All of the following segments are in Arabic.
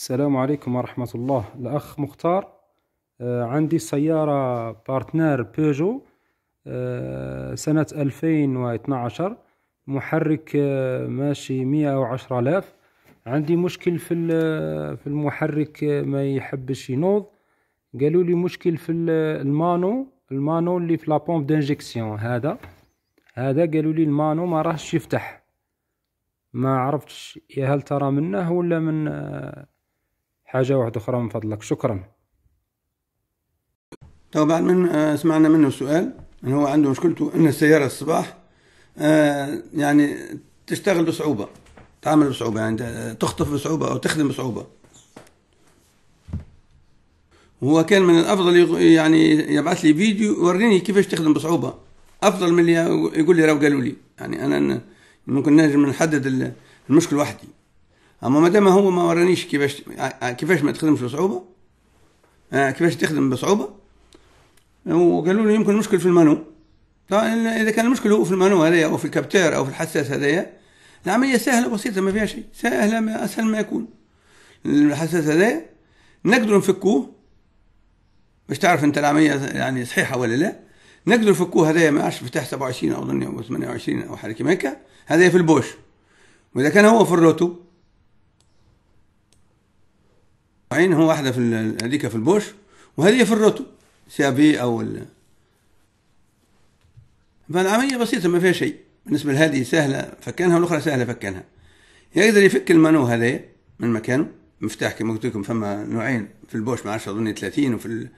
السلام عليكم ورحمة الله الأخ مختار آه، عندي سيارة بارتنر بيجو آه، سنة 2012 محرك آه، ماشي 110 ألاف عندي مشكل في في المحرك ما يحبش ينوض قالوا لي مشكل في المانو المانو اللي في لابومب دانجيكسيون هذا هذا قالوا لي المانو ما راهش يفتح ما عرفتش يا هل ترى منه ولا من حاجة واحدة أخرى من فضلك شكرا طبعا من آه، سمعنا منه سؤال أنه يعني هو عنده مشكلته أن السيارة الصباح آه، يعني تشتغل بصعوبة تعمل بصعوبة يعني تخطف بصعوبة أو تخدم بصعوبة هو كان من الافضل يعني يبعث لي فيديو يوريني كيفاش تخدم بصعوبه افضل من اللي يقول لي راهو قالوا لي يعني انا ممكن نجم نحدد المشكل وحدي اما ما دام هو ما ورانيش كيفاش كيفاش ما تخدمش بصعوبه آه، كيفاش تخدم بصعوبه وقالوا له يمكن مشكل في المانو طبعا اذا كان المشكل هو في المانو هذايا او في الكابتير او في الحساس هذايا العمليه سهله بسيطه ما فيها شيء سهله ما اسهل ما يكون الحساس هذايا نقدروا نفكوه باش تعرف انت العمليه يعني صحيحه ولا لا نقدروا نفكوه هذايا ما عادش فتح 27 او او 28 او حاجه كيما هكا هذايا في البوش واذا كان هو في الروتو عين هو واحدة في هذيك في البوش وهذه في الروتو سي أو ال... فالعملية بسيطة ما فيها شيء بالنسبة لهذه سهلة فكانها والأخرى سهلة فكانها يقدر يفك المانو هذايا من مكانه مفتاح كما قلت لكم فما نوعين في البوش ما عرفش أظني 30 وفي ال...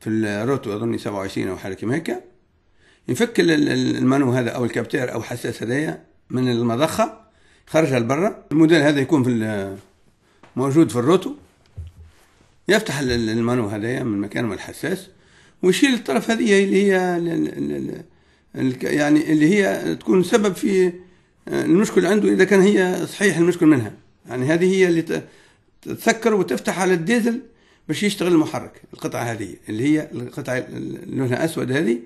في الروتو أظني 27 أو حاجة كما هيك يفك المانو هذا أو الكابتير أو حساس هذايا من المضخة خرجها لبرا الموديل هذا يكون في موجود في الروتو يفتح المانو هذايا من مكانه الحساس ويشيل الطرف هذه اللي هي يعني اللي هي تكون سبب في آه، المشكل عنده اذا كان هي صحيح المشكل منها يعني هذه هي اللي تسكر وتفتح على الديزل باش يشتغل المحرك القطعه هذه اللي هي القطعه لونها اسود هذه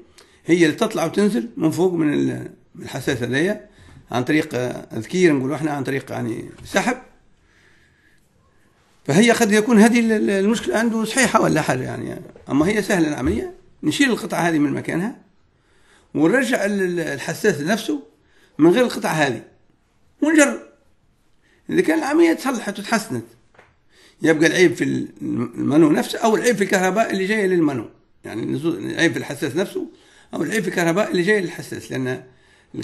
هي اللي تطلع وتنزل من فوق من الحساس هذايا عن طريق آه، ذكير نقولوا احنا عن طريق يعني سحب فهي قد يكون هذه المشكلة عنده صحيحة ولا حل يعني أما هي سهلة العملية نشيل القطعة هذه من مكانها ونرجع الحساس نفسه من غير القطعة هذه ونجرب إذا كان العملية تصلحت وتحسنت يبقى العيب في المنو نفسه أو العيب في الكهرباء اللي جاية للمنو يعني العيب في الحساس نفسه أو العيب في الكهرباء اللي جاية للحساس لأن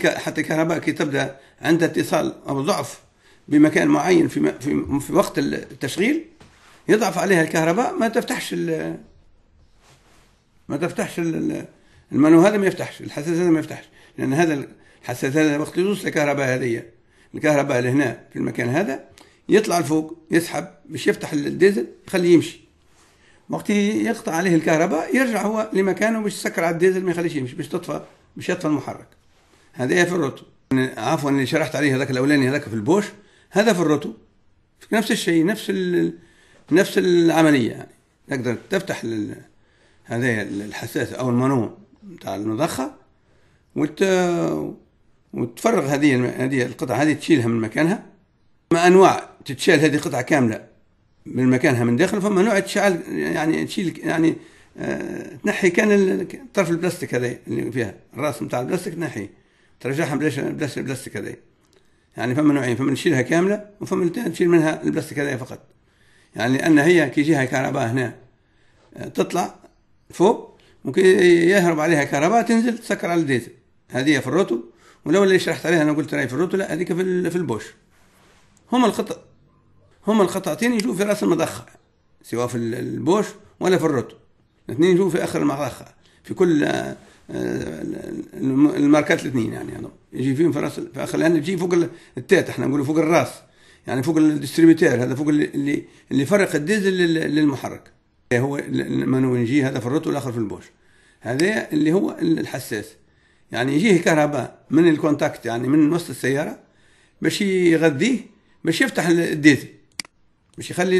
حتى الكهرباء كي تبدأ عندها اتصال أو ضعف بمكان معين في, في, في وقت التشغيل يضعف عليها الكهرباء ما تفتحش ما تفتحش المانو هذا ما يفتحش الحساس هذا ما يفتحش لان هذا الحساس هذا وقت يدوس الكهرباء هذه الكهرباء اللي هنا في المكان هذا يطلع لفوق يسحب باش يفتح الديزل يخليه يمشي وقت يقطع عليه الكهرباء يرجع هو لمكانه باش يسكر على الديزل ما يخليش يمشي باش تطفى باش يطفى المحرك هذا في الرطب عفوا اللي شرحت عليه هذاك الاولاني هذاك في البوش هذا في فرته نفس الشيء نفس ال... نفس العمليه يعني تقدر تفتح ال... هذه الحساسه او المنوع بتاع المضخه وت... وتفرغ هذه هذه القطعه هذه تشيلها من مكانها مع انواع تتشال هذه قطعه كامله من مكانها من داخل فما نوع تشعل يعني تشيل يعني آه تنحي كان طرف البلاستيك هذا اللي فيها الراس نتاع البلاستيك تنحيه ترجعها بلاش بلاش البلاستيك هذا يعني فما نوعين فما نشيلها كامله وفما نشيل منها البلاستيك هذا فقط يعني لان هي كي يجيها كهرباء هنا آه، تطلع فوق وكي يهرب عليها كهرباء تنزل تسكر على الديزل هذه في الروتو ولو اللي شرحت عليها انا قلت راي في الروتو لا هذيك في البوش هما القطع هما القطعتين يجوا في راس المضخه سواء في البوش ولا في الروتو الاثنين يجوا في اخر المضخه في كل آه، آه، الماركات الاثنين يعني, يعني يجي فيهم في راس في يجي فوق التات احنا نقولوا فوق الراس يعني فوق الديستريبيوتير هذا فوق اللي اللي فرق الديزل للمحرك هو المانونجي هذا في الروت والاخر في البوش هذا اللي هو الحساس يعني يجيه كهرباء من الكونتاكت يعني من وسط السياره باش يغذيه باش يفتح الديزل باش يخلي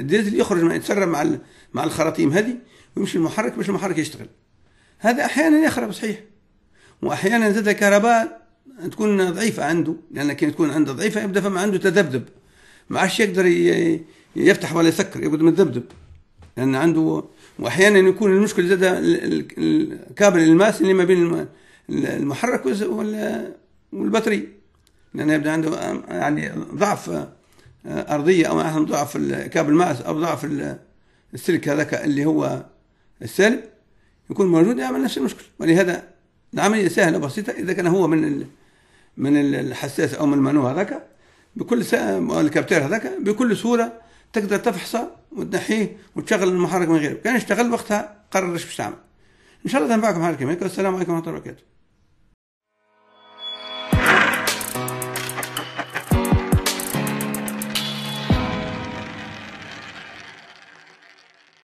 الديزل يخرج يتسرب مع مع الخراطيم هذه ويمشي المحرك باش المحرك يشتغل هذا أحيانا يخرب صحيح وأحيانا زاد الكهرباء تكون ضعيفة عنده لأن كي تكون عنده ضعيفة يبدأ فما عنده تذبذب ما عادش يقدر يفتح ولا يسكر يقعد متذبذب لأن عنده وأحيانا يكون المشكل زاد الكابل الماس اللي ما بين المحرك والبطري لأن يبدأ عنده يعني ضعف آه، أرضية أو ضعف الكابل الماس أو ضعف السلك هذاك اللي هو السالب يكون موجود يعمل نفس المشكل ولهذا العملية سهلة بسيطة إذا كان هو من ال... من الحساس أو من المانو هذاك بكل سا... الكابتير هذاك بكل سهولة تقدر تفحصه وتنحيه وتشغل المحرك من غيره كان يشتغل وقتها قرر ايش باش تعمل ان شاء الله تنفعكم حركه والسلام عليكم ورحمه الله وبركاته